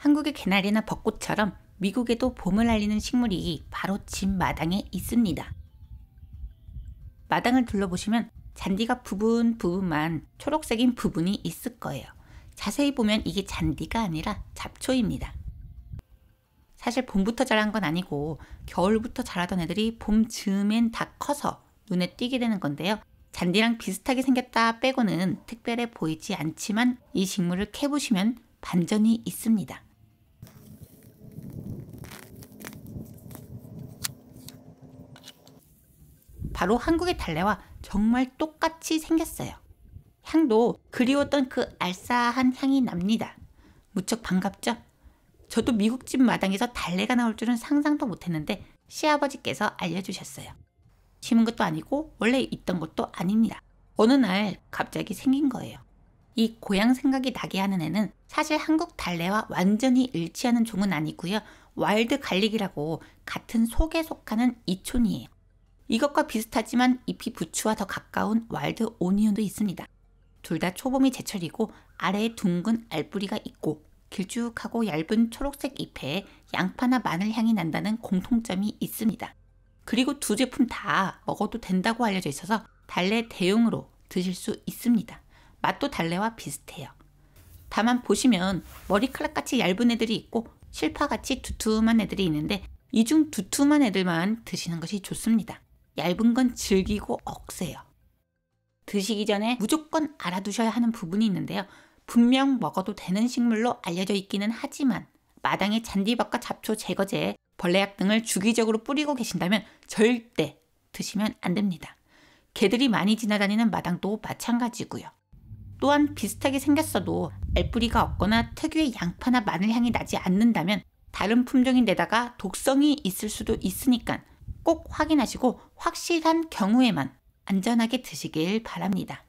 한국의 개나리나 벚꽃처럼 미국에도 봄을 알리는 식물이 바로 집 마당에 있습니다. 마당을 둘러보시면 잔디가 부분 부분만 초록색인 부분이 있을 거예요. 자세히 보면 이게 잔디가 아니라 잡초입니다. 사실 봄부터 자란 건 아니고 겨울부터 자라던 애들이 봄 즈음엔 다 커서 눈에 띄게 되는 건데요. 잔디랑 비슷하게 생겼다 빼고는 특별해 보이지 않지만 이 식물을 캐보시면 반전이 있습니다. 바로 한국의 달래와 정말 똑같이 생겼어요. 향도 그리웠던 그 알싸한 향이 납니다. 무척 반갑죠? 저도 미국집 마당에서 달래가 나올 줄은 상상도 못했는데 시아버지께서 알려주셨어요. 심은 것도 아니고 원래 있던 것도 아닙니다. 어느 날 갑자기 생긴 거예요. 이 고향 생각이 나게 하는 애는 사실 한국 달래와 완전히 일치하는 종은 아니고요. 와일드 갈릭이라고 같은 속에 속하는 이촌이에요. 이것과 비슷하지만 잎이 부추와 더 가까운 와일드 오니온도 있습니다. 둘 다 초봄이 제철이고 아래에 둥근 알뿌리가 있고 길쭉하고 얇은 초록색 잎에 양파나 마늘 향이 난다는 공통점이 있습니다. 그리고 두 제품 다 먹어도 된다고 알려져 있어서 달래 대용으로 드실 수 있습니다. 맛도 달래와 비슷해요. 다만 보시면 머리카락같이 얇은 애들이 있고 실파같이 두툼한 애들이 있는데 이 중 두툼한 애들만 드시는 것이 좋습니다. 얇은 건 즐기고 억세요. 드시기 전에 무조건 알아두셔야 하는 부분이 있는데요. 분명 먹어도 되는 식물로 알려져 있기는 하지만 마당에 잔디밭과 잡초 제거제, 벌레약 등을 주기적으로 뿌리고 계신다면 절대 드시면 안 됩니다. 개들이 많이 지나다니는 마당도 마찬가지고요. 또한 비슷하게 생겼어도 알뿌리가 없거나 특유의 양파나 마늘 향이 나지 않는다면 다른 품종인데다가 독성이 있을 수도 있으니까 꼭 확인하시고 확실한 경우에만 안전하게 드시길 바랍니다.